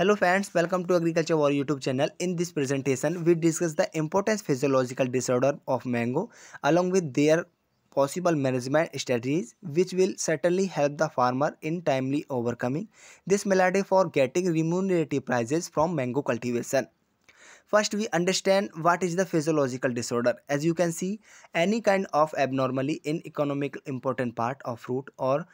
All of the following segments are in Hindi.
Hello friends, welcome to Agriculture War YouTube channel. In this presentation, we discuss the importance physiological disorder of mango along with their possible management strategies which will certainly help the farmer in timely overcoming this malady for getting remunerative prices from mango cultivation. First, we understand what is the physiological disorder. As you can see, any kind of abnormality in economical important part of fruit or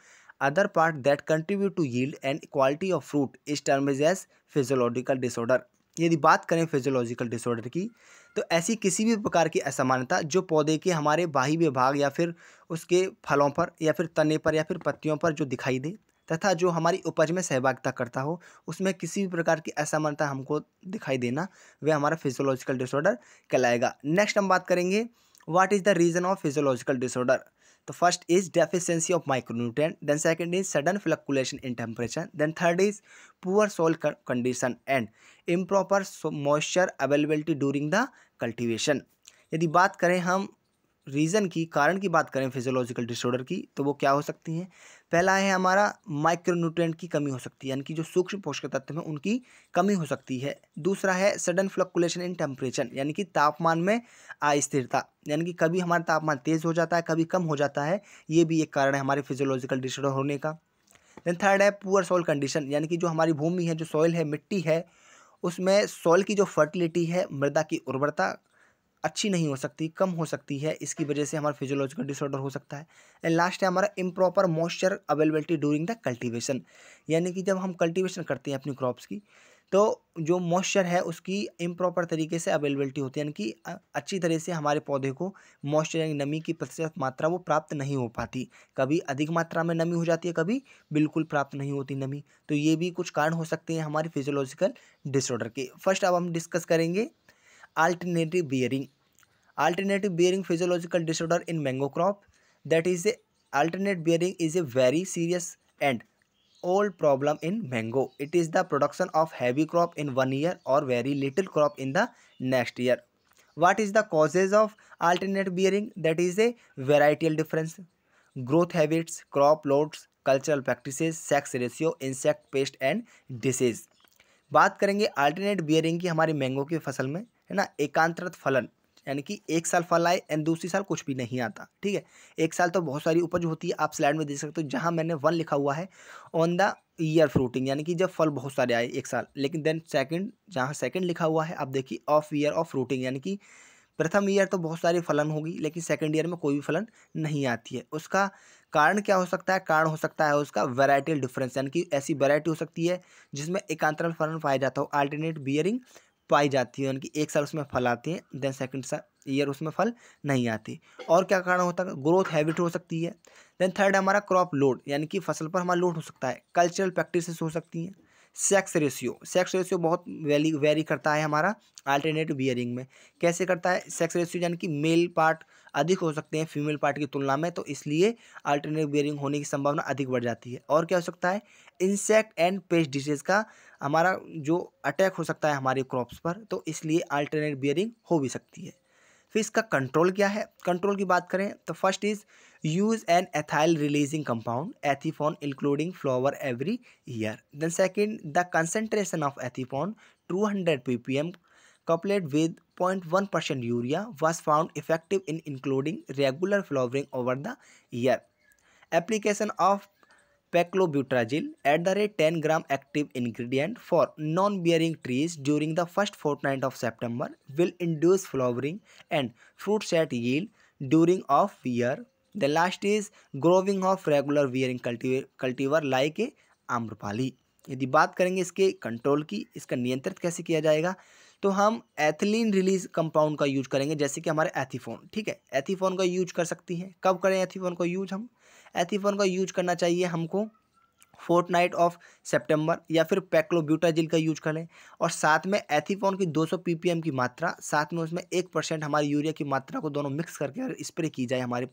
other part that contribute to yield and quality of fruit is term is as physiological disorder यदि बात करें फिजोलॉजिकल डिसऑर्डर की तो ऐसी किसी भी प्रकार की असमानता जो पौधे के हमारे बाही विभाग या फिर उसके फलों पर या फिर तने पर या फिर पत्तियों पर जो दिखाई दे तथा जो हमारी उपज में सहभागिता करता हो उसमें किसी भी प्रकार की असमानता हमको दिखाई देना वह हमारा फिजियोलॉजिकल डिसऑर्डर कहलाएगा नेक्स्ट हम बात करेंगे what is the reason of physiological disorder तो first is deficiency of micronutrient then second is sudden fluctuation in temperature then third is poor soil condition and improper moisture availability during the cultivation यदि बात करें हम रीज़न की कारण की बात करें फिजियोलॉजिकल डिसऑर्डर की तो वो क्या हो सकती हैं पहला है हमारा माइक्रोन्यूट्रेंट की कमी हो सकती है यानी कि जो सूक्ष्म पोषक तत्व हैं उनकी कमी हो सकती है दूसरा है सडन फ्लक्कुलेशन इन टेम्परेचर यानी कि तापमान में अस्थिरता यानी कि कभी हमारा तापमान तेज़ हो जाता है कभी कम हो जाता है ये भी एक कारण है हमारे फिजियोलॉजिकल डिसऑर्डर होने का देन थर्ड है पुअर सॉइल कंडीशन यानी कि जो हमारी भूमि है जो सॉइल है मिट्टी है उसमें सॉइल की जो फर्टिलिटी है मृदा की उर्वरता अच्छी नहीं हो सकती कम हो सकती है इसकी वजह से हमारा फिजियोलॉजिकल डिसऑर्डर हो सकता है एंड लास्ट है हमारा improper moisture availability during the cultivation यानी कि जब हम कल्टीवेशन करते हैं अपनी क्रॉप्स की तो जो मॉइस्चर है उसकी इम्प्रॉपर तरीके से अवेलेबिलिटी होती है यानी कि अच्छी तरह से हमारे पौधे को मॉइस्चर यानी नमी की प्रतिशत मात्रा वो प्राप्त नहीं हो पाती कभी अधिक मात्रा में नमी हो जाती है कभी बिल्कुल प्राप्त नहीं होती नमी तो ये भी कुछ कारण हो सकते हैं हमारे फिजियोलॉजिकल डिसऑर्डर के फर्स्ट अब हम डिस्कस करेंगे alternative bearing alternative bearing physiological disorder in mango crop that is a alternate bearing is a very serious and old problem in mango it is the production of heavy crop in one year or very little crop in the next year what is the causes of alternate bearing that is a varietal difference growth habits crop loads cultural practices sex ratio insect pest and disease बात करेंगे अल्टरनेट बियरिंग की हमारी मैंगो की फसल में है ना एकांतरत फलन यानी कि एक साल फल आए एंड दूसरी साल कुछ भी नहीं आता ठीक है एक साल तो बहुत सारी उपज होती है आप स्लाइड में देख सकते हो जहाँ मैंने वन लिखा हुआ है ऑन द ईयर फ्रूटिंग यानी कि जब फल बहुत सारे आए एक साल लेकिन देन सेकंड जहाँ सेकंड लिखा हुआ है आप देखिए ऑफ ईयर ऑफ फ्रूटिंग यानी कि प्रथम ईयर तो बहुत सारी फलन होगी लेकिन सेकेंड ईयर में कोई भी फलन नहीं आती है उसका कारण क्या हो सकता है कारण हो सकता है उसका वेराइटल डिफरेंस यानी कि ऐसी वेराइटी हो सकती है जिसमें एकांतरल फलन पाया जाता हो आल्टरनेट बियरिंग पाई जाती है यानी कि एक साल उसमें फल आते हैं देन सेकंड ईयर उसमें फल नहीं आती और क्या कारण होता है ग्रोथ हैबिट हो सकती है देन थर्ड हमारा क्रॉप लोड यानी कि फसल पर हमारा लोड हो सकता है कल्चरल प्रैक्टिस हो सकती हैं सेक्स रेशियो सेक्स रेशियो बहुत वैली वेरी करता है हमारा अल्टरनेट बियरिंग में कैसे करता है सेक्स रेशियो यानी कि मेल पार्ट अधिक हो सकते हैं फीमेल पार्ट की तुलना में तो इसलिए अल्टरनेट बियरिंग होने की संभावना अधिक बढ़ जाती है और क्या हो सकता है इंसेक्ट एंड पेस्ट डिजीज का हमारा जो अटैक हो सकता है हमारे क्रॉप्स पर तो इसलिए अल्टरनेट बियरिंग हो भी सकती है फिर इसका कंट्रोल क्या है कंट्रोल की बात करें तो first is use an ethyl releasing compound ethephon including flower every year then second the concentration of ethephon two hundred p p m coupled with point one percent urea was found effective in including regular flowering over the year application of paclobutrazol at the rate ten gram active ingredient for non bearing trees during the first fourth ninth of September will induce flowering and fruit set यील during off year the last is growing of regular bearing cultivar like a Amrapali यदि बात करेंगे इसके कंट्रोल की इसका नियंत्रित कैसे किया जाएगा तो हम एथिलीन रिलीज कंपाउंड का यूज करेंगे जैसे कि हमारे एथीफोन ठीक है एथीफोन का यूज कर सकती हैं कब करें एथीफोन का यूज हम एथीफोन का यूज करना चाहिए हमको फोर्थ नाइट ऑफ सेप्टेम्बर या फिर पैक्लोब्यूटाजिल का यूज करें और साथ में एथीफोन की 200 पी की मात्रा साथ में उसमें एक परसेंट हमारी यूरिया की मात्रा को दोनों मिक्स करके अगर स्प्रे की जाए हमारे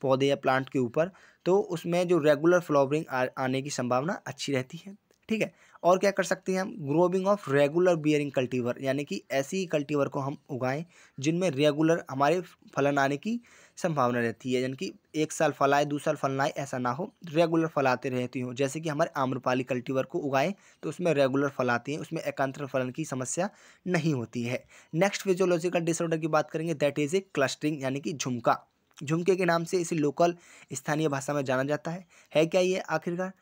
पौधे या प्लांट के ऊपर तो उसमें जो रेगुलर फ्लावरिंग आने की संभावना अच्छी रहती है ठीक है और क्या कर सकते हैं हम growing of regular bearing cultivar यानी कि ऐसी कल्टीवर को हम उगाएँ जिनमें रेगुलर हमारे फलन आने की संभावना रहती है यानी कि एक साल फलाए दो साल फलनाए ऐसा ना हो रेगुलर फलाते रहती हूँ जैसे कि हमारे आम्रपाली कल्टीवर को उगाएं तो उसमें रेगुलर फलाते हैं उसमें एकांतर फलन की समस्या नहीं होती है नेक्स्ट फिजियोलॉजिकल डिसऑर्डर की बात करेंगे दैट इज़ ए क्लस्टरिंग यानी कि झुमका झुमके के नाम से इसे लोकल स्थानीय भाषा में जाना जाता है है क्या ये आखिरकार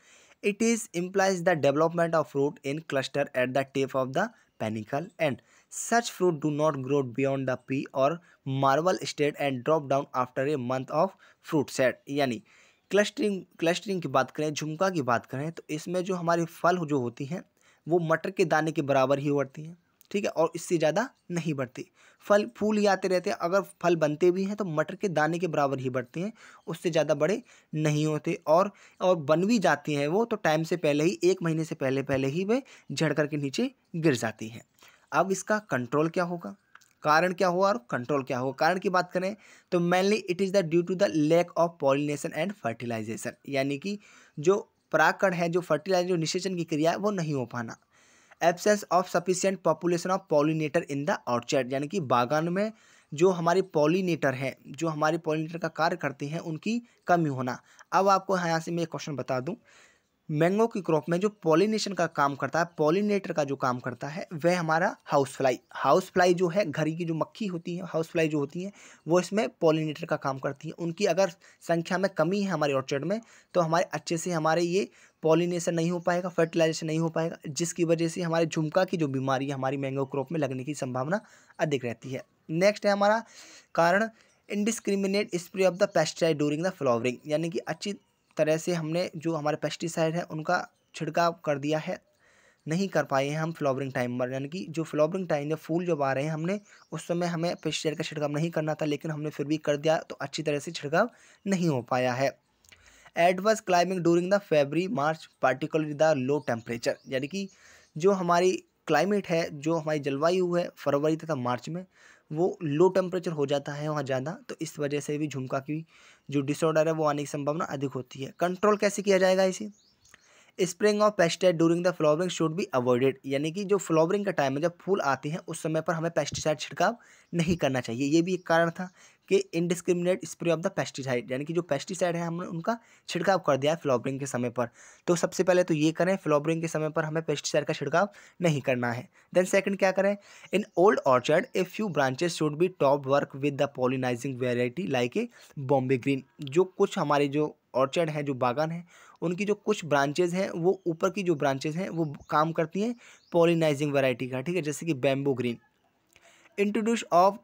it is implies the development of root in cluster at the tip of the panicle and Such fruit do not grow beyond the pea or marble state and drop down after a month of fruit set. यानी क्लस्टरिंग क्लस्टरिंग की बात करें झुमका की बात करें तो इसमें जो हमारे फल जो होती हैं वो मटर के दाने के बराबर ही बढ़ती हैं ठीक है और इससे ज़्यादा नहीं बढ़ती फल फूल ही आते रहते हैं अगर फल बनते भी हैं तो मटर के दाने के बराबर ही बढ़ते हैं उससे ज़्यादा बड़े नहीं होते और और बन भी जाती हैं वो तो टाइम से पहले ही एक महीने से पहले पहले ही वे झड़ करके नीचे गिर जाती हैं अब इसका कंट्रोल क्या होगा कारण क्या होगा और कंट्रोल क्या होगा कारण की बात करें तो mainly it is the due to the lack of pollination and fertilization यानी कि जो प्राकण है जो फर्टिलाइजर जो निषेचन की क्रिया है वो नहीं हो पाना absence of sufficient population of pollinator in the orchard यानी कि बागान में जो हमारे पॉलिनेटर हैं जो हमारे पॉलिनेटर का कार्य करते हैं उनकी कमी होना अब आपको यहाँ से मैं एक क्वेश्चन बता दूँ मैंगो की क्रॉप में जो पॉलिनेशन का काम करता है पॉलिनेटर का जो काम करता है वह हमारा हाउस फ्लाई हाउस फ्लाई जो है घर की जो मक्खी होती है हाउस फ्लाई जो होती है वो इसमें पॉलिनेटर का काम करती है उनकी अगर संख्या में कमी है हमारे ऑर्चर्ड में तो हमारे अच्छे से हमारे ये पॉलिनेशन नहीं हो पाएगा फर्टिलाइजेशन नहीं हो पाएगा जिसकी वजह से हमारे झुमका की जो बीमारी है हमारी मैंगो क्रॉप में लगने की संभावना अधिक रहती है नेक्स्ट है हमारा कारण indiscriminate spray of the pesticide during the flowering यानी कि अच्छी तरह से हमने जो हमारे पेस्टिसाइड है उनका छिड़काव कर दिया है नहीं कर पाए हैं हम फ्लावरिंग टाइम पर यानी कि जो फ्लावरिंग टाइम जब फूल जब आ रहे हैं हमने उस समय हमें पेस्टिसाइड का छिड़काव नहीं करना था लेकिन हमने फिर भी कर दिया तो अच्छी तरह से छिड़काव नहीं हो पाया है adverse climate during the February March particular the low temperature यानी कि जो हमारी क्लाइमेट है जो हमारी जलवायु है फरवरी तथा मार्च में वो लो टेम्परेचर हो जाता है वहाँ ज़्यादा तो इस वजह से भी झुमका की जो डिसऑर्डर है वो आने की संभावना अधिक होती है कंट्रोल कैसे किया जाएगा इसे spraying of pesticide during the flowering should be avoided यानी कि जो फ्लावरिंग का टाइम है जब फूल आते हैं उस समय पर हमें पेस्टिसाइड छिड़काव नहीं करना चाहिए ये भी एक कारण था कि indiscriminate spray of the pesticide यानी कि जो पेस्टिसाइड है हमने उनका छिड़काव कर दिया है फ्लॉबरिंग के समय पर तो सबसे पहले तो ये करें फ्लॉबरिंग के समय पर हमें पेस्टिसाइड का छिड़काव नहीं करना है देन सेकंड क्या करें in old orchard a few branches should be top work with the pollinizing variety like a Bombay green जो कुछ हमारे जो ऑर्चर्ड हैं जो बागान हैं उनकी जो कुछ ब्रांचेज हैं वो ऊपर की जो ब्रांचेज हैं वो काम करती हैं पोलिनाइजिंग वेराइटी का ठीक है जैसे कि Bombay green introduce of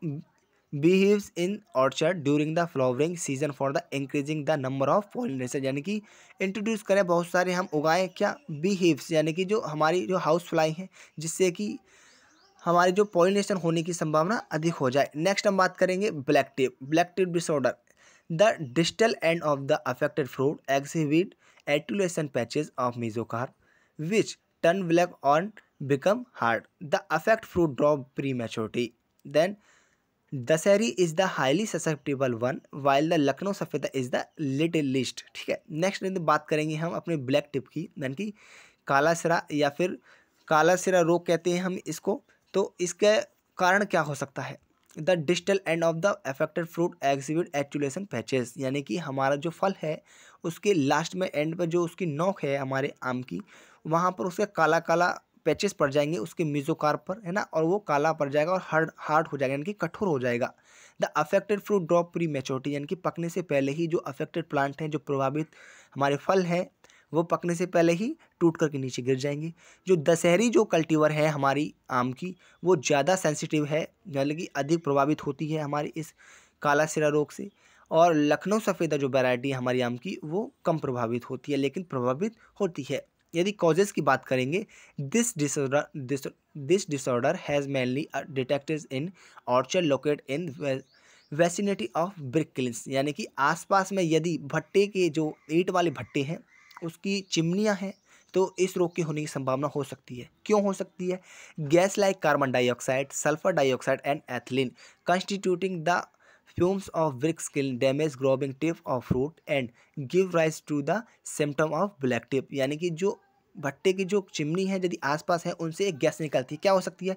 beehives in orchard during the flowering season for the increasing the number of pollination यानी कि इंट्रोड्यूस करें बहुत सारे हम उगाएं क्या बिहेव्स यानी कि जो हमारी जो हाउस फ्लाई हैं जिससे कि हमारी जो पॉलिनेशन होने की संभावना अधिक हो जाए नेक्स्ट हम बात करेंगे black tip black tip disorder the distal end of the affected fruit exhibit etiolation patches of mesocarp which turn black on become hard the affect fruit drop pre maturity then Dashehari is the highly susceptible one while the Lucknow Safeda is the little least ठीक है नेक्स्ट बात करेंगे हम अपने ब्लैक टिप की यानी कि काला सिरा या फिर काला सिरा रोग कहते हैं हम इसको तो इसके कारण क्या हो सकता है the distal end of the affected fruit exhibit etiolation patches यानी कि हमारा जो फल है उसके लास्ट में एंड पर जो उसकी नोक है हमारे आम की वहाँ पर उसका काला काला पैचेस पड़ जाएंगे उसके मिजोकार पर है ना और वो काला पड़ जाएगा और हार्ड हार्ड हो जाएगा यानी कि कठोर हो जाएगा the affected fruit drop pre maturity यानी कि पकने से पहले ही जो अफेक्टेड प्लांट हैं जो प्रभावित हमारे फल हैं वो पकने से पहले ही टूट करके नीचे गिर जाएंगे जो दशहरी जो कल्टीवर है हमारी आम की वो ज़्यादा सेंसिटिव है यानी कि अधिक प्रभावित होती है हमारी इस काला सिरा रोग से और लखनऊ सफ़ेदा जो वैरायटी है हमारी आम की वो कम प्रभावित होती है लेकिन प्रभावित होती है यदि कॉजेज़ की बात करेंगे this disorder this disorder has mainly detected in orchard locate in vicinity of brick kilns यानी कि आसपास में यदि भट्टे के जो ईट वाले भट्टे हैं उसकी चिमनियाँ हैं तो इस रोग के होने की संभावना हो सकती है क्यों हो सकती है gas like carbon dioxide sulphur dioxide and ethylene constituting the Fumes of bricks kiln damage growing tip of fruit and give rise to the symptom of black tip यानी कि जो भट्टे की जो चिमनी है यदि आसपास है उनसे एक गैस निकलती है क्या हो सकती है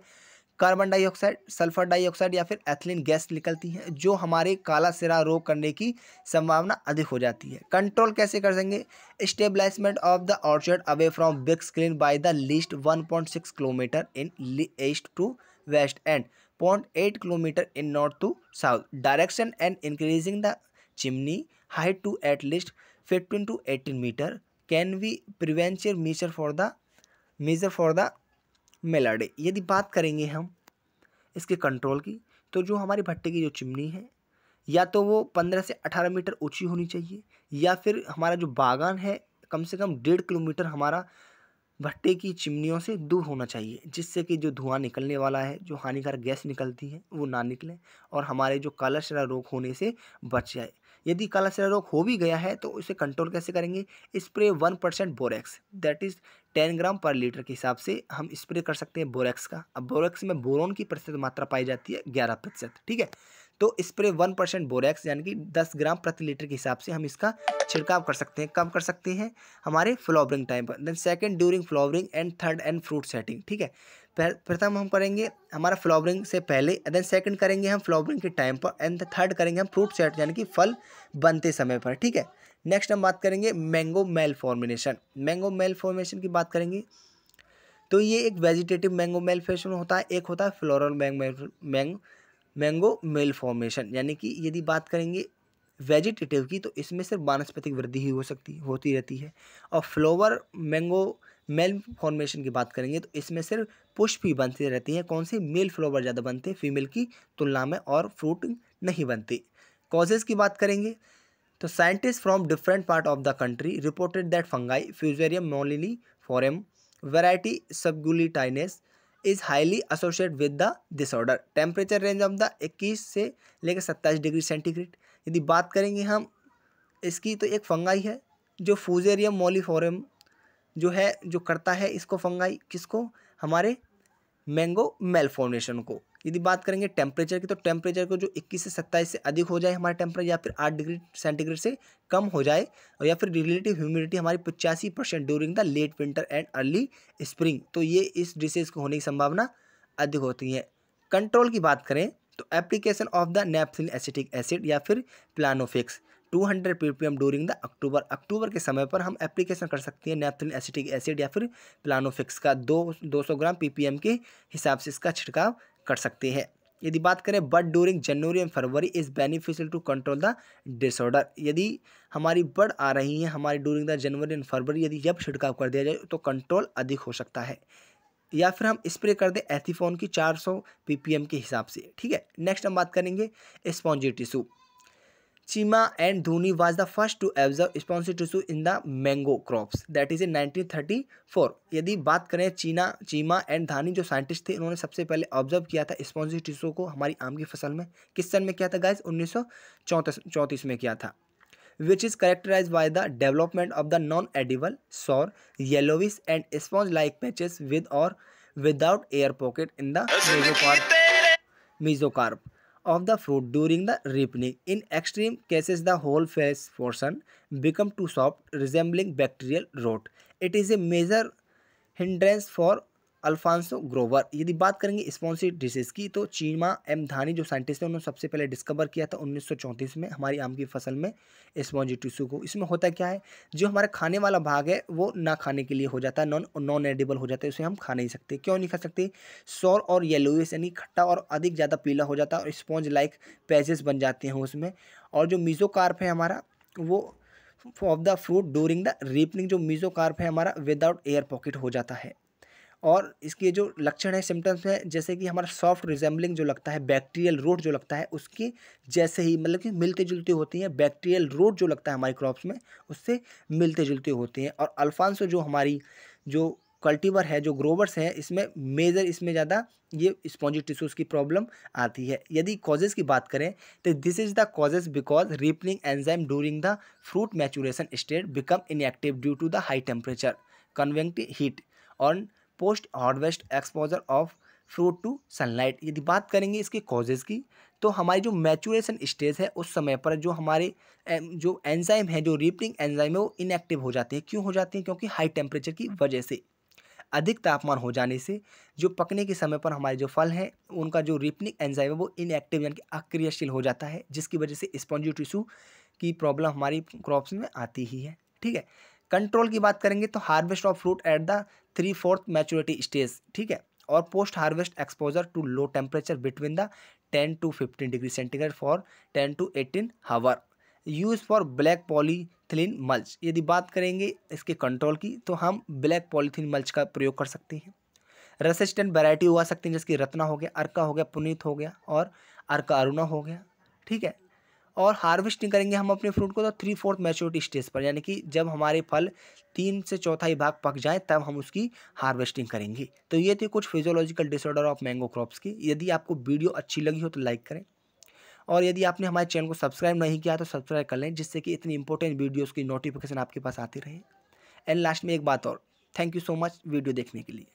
कार्बन डाइऑक्साइड सल्फर डाइऑक्साइड या फिर एथिलीन गैस निकलती है जो हमारे काला सिरा रोग करने की संभावना अधिक हो जाती है कंट्रोल कैसे कर सकेंगे establishment of the orchard away from brick kiln by the least 1.6 kilometre in east to west and eight kilometre in north to south direction and increasing the chimney height to at least fifteen to eighteen metre can we preventive measure for the measure for the malady यदि बात करेंगे हम इसके कंट्रोल की तो जो हमारी भट्टी की जो चिमनी है या तो वो पंद्रह से अठारह मीटर ऊंची होनी चाहिए या फिर हमारा जो बागान है कम से कम डेढ़ किलोमीटर हमारा भट्टे की चिमनियों से दूर होना चाहिए जिससे कि जो धुआं निकलने वाला है जो हानिकारक गैस निकलती है वो ना निकले और हमारे जो काला शरा रोग होने से बच जाए यदि काला रोग हो भी गया है तो उसे कंट्रोल कैसे करेंगे spray one percent borax that is ten gram per litre के हिसाब से हम स्प्रे कर सकते हैं बोरेक्स का अब बोरेक्स में बोरोन की प्रतिशत मात्रा पाई जाती है ग्यारह प्रतिशत ठीक है तो स्प्रे वन परसेंट बोरेक्स यानी कि दस ग्राम प्रति लीटर के हिसाब से हम इसका छिड़काव कर सकते हैं कब कर सकते हैं हमारे फ्लावरिंग टाइम पर then second during flowering and third and fruit setting ठीक है प्रथम हम करेंगे हमारा फ्लावरिंग से पहले देन सेकंड करेंगे हम फ्लावरिंग के टाइम पर एंड थर्ड करेंगे हम फ्रूट सेट यानी कि फल बनते समय पर ठीक है नेक्स्ट हम बात करेंगे mango malformation mango malformation की बात करेंगे तो ये एक वेजिटेटिव मैंगो मेल फॉर्मेशन होता है एक होता है floral mango mango mango malformation यानी कि यदि बात करेंगे वेजिटेटिव की तो इसमें सिर्फ वानस्पतिक वृद्धि ही हो सकती होती रहती है और फ्लोवर मैंगो मेल फॉर्मेशन की बात करेंगे तो इसमें सिर्फ पुष्प ही बनती रहती है कौन से मेल फ्लोवर ज़्यादा बनते हैं फीमेल की तुलना में और फ्रूट नहीं बनते कॉजेज़ की बात करेंगे तो scientist from different part of the country reported that fungi fusarium moniliforme variety subglutinans is highly associate with the disorder temperature range of the 21 से लेकर 27 डिग्री सेंटीग्रेड यदि बात करेंगे हम इसकी तो एक फंगाई है जो फूजेरियम मोलीफोरम जो है जो करता है इसको फंगाई किसको हमारे मैंगो मेलफॉर्मेशन को यदि बात करेंगे टेम्परेचर की तो टेम्परेचर को जो 21 से 27 से अधिक हो जाए हमारा टेम्परेचर या फिर 8 डिग्री सेंटीग्रेड से कम हो जाए और या फिर रिलेटिव ह्यूमिडिटी हमारी पचासी percent during the late winter and early spring तो ये इस डिसीज़ को होने की संभावना अधिक होती है कंट्रोल की बात करें तो application of the naphthalene acetic acid या फिर Planofix two hundred p p m during the October अक्टूबर के समय पर हम एप्लीकेशन कर सकते हैं नेपथ्रिन एसिटिक एसिड या फिर प्लानोफिक्स का दो दो सौ ग्राम पी पी एम के हिसाब से इसका छिड़काव कर सकते हैं यदि बात करें bud during January and February is beneficial to control the disorder यदि हमारी बर्ड आ रही हैं हमारी during the January and February यदि जब छिड़काव कर दिया जाए तो कंट्रोल अधिक हो सकता है या फिर हम स्प्रे कर दें एथीफोन की 400 ppm के हिसाब से ठीक है नेक्स्ट हम बात करेंगे spongy tissue Cheema and Dhoni was the first to observe spongy tissue in the mango crops that is in 1934. यदि बात करें चीना चीमा एंड धानी जो साइंटिस्ट थे उन्होंने सबसे पहले ऑब्जर्व किया था स्पॉन्सर टिशू को हमारी आम की फसल में किस सन में किया था गाइज उन्नीस चौंतीस में किया था which is characterise by the development of the non edible sour yellowish and sponge like patches with और without air pocket in the mesocarp of the fruit during the ripening. In extreme cases, the whole face portion become too soft, resembling bacterial rot. It is a major hindrance for Alphonso grower यदि बात करेंगे स्पॉन्सिव डिसीज़ की तो चीमा एम धानी जो साइंटिस्ट हैं उन्होंने सबसे पहले डिस्कवर किया था उन्नीस में हमारी आम की फसल में स्पॉन्जी टिश्यू को इसमें होता क्या है जो हमारा खाने वाला भाग है वो ना खाने के लिए हो जाता है नॉन नॉन एडिबल हो जाता है उसे हम खा नहीं सकते क्यों नहीं खा सकते सौर और येलोइस यानी खट्टा और अधिक ज़्यादा पीला हो जाता है और स्पॉन्ज लाइक पैजेस बन जाते हैं उसमें और जो मीजोकार्प है हमारा वो of the fruit during the ripening जो मीजोकार्प है हमारा विदाउट एयर पॉकेट हो जाता है और इसके जो लक्षण है सिम्टम्स हैं जैसे कि हमारा सॉफ्ट रिजेंबलिंग जो लगता है बैक्टीरियल रोड जो लगता है उसके जैसे ही मतलब कि मिलते जुलते होती हैं बैक्टीरियल रोड जो लगता है हमारे क्रॉप्स में उससे मिलते जुलते होते हैं और अल्फांसो जो हमारी जो कल्टीवर है जो ग्रोवर्स हैं इसमें मेजर इसमें ज़्यादा ये स्पॉन्जी टिश्यूज़ की प्रॉब्लम आती है यदि कॉजेज़ की बात करें तो this is the causes because ripening enzyme during the fruit maturation state become inactive due to the high temperature convective heat on post harvest exposure of fruit to sunlight यदि बात करेंगे इसके कॉजेज़ की तो हमारी जो मैचुरेशन स्टेज है उस समय पर जो हमारे जो एंजाइम है जो रिपनिंग एंजाइम है वो इनएक्टिव हो जाते हैं क्यों हो जाते हैं क्योंकि हाई टेम्परेचर की वजह से अधिक तापमान हो जाने से जो पकने के समय पर हमारे जो फल हैं उनका जो रिपनिक एंजाइम है वो इनएक्टिव यानी कि अक्रियाशील हो जाता है जिसकी वजह से स्पॉन्जी टिश्यू की प्रॉब्लम हमारी क्रॉप्स में आती ही है ठीक है कंट्रोल की बात करेंगे तो harvest of fruit at the three fourth maturity stage ठीक है और post harvest exposure to low temperature between the ten to fifteen degree centigrade for ten to eighteen hour use for black polythene mulch यदि बात करेंगे इसके कंट्रोल की तो हम ब्लैक पॉलीथिलीन मल्च का प्रयोग कर सकते हैं रेसिस्टेंट वैरायटी उगा सकते हैं जैसे कि रत्ना हो गया अर्का हो गया पुनीत हो गया और अर्का अरुणा हो गया ठीक है और हार्वेस्टिंग करेंगे हम अपने फ्रूट को तो थ्री फोर्थ मेच्योरिटी स्टेज पर यानी कि जब हमारे फल तीन से चौथाई भाग पक जाए तब हम उसकी हार्वेस्टिंग करेंगे तो ये थे कुछ physiological disorder of mango crops की यदि आपको वीडियो अच्छी लगी हो तो लाइक करें और यदि आपने हमारे चैनल को सब्सक्राइब नहीं किया तो सब्सक्राइब कर लें जिससे कि इतनी इंपॉर्टेंट वीडियोज़ की नोटिफिकेशन आपके पास आती रहे एंड लास्ट में एक बात और thank you so much video देखने के लिए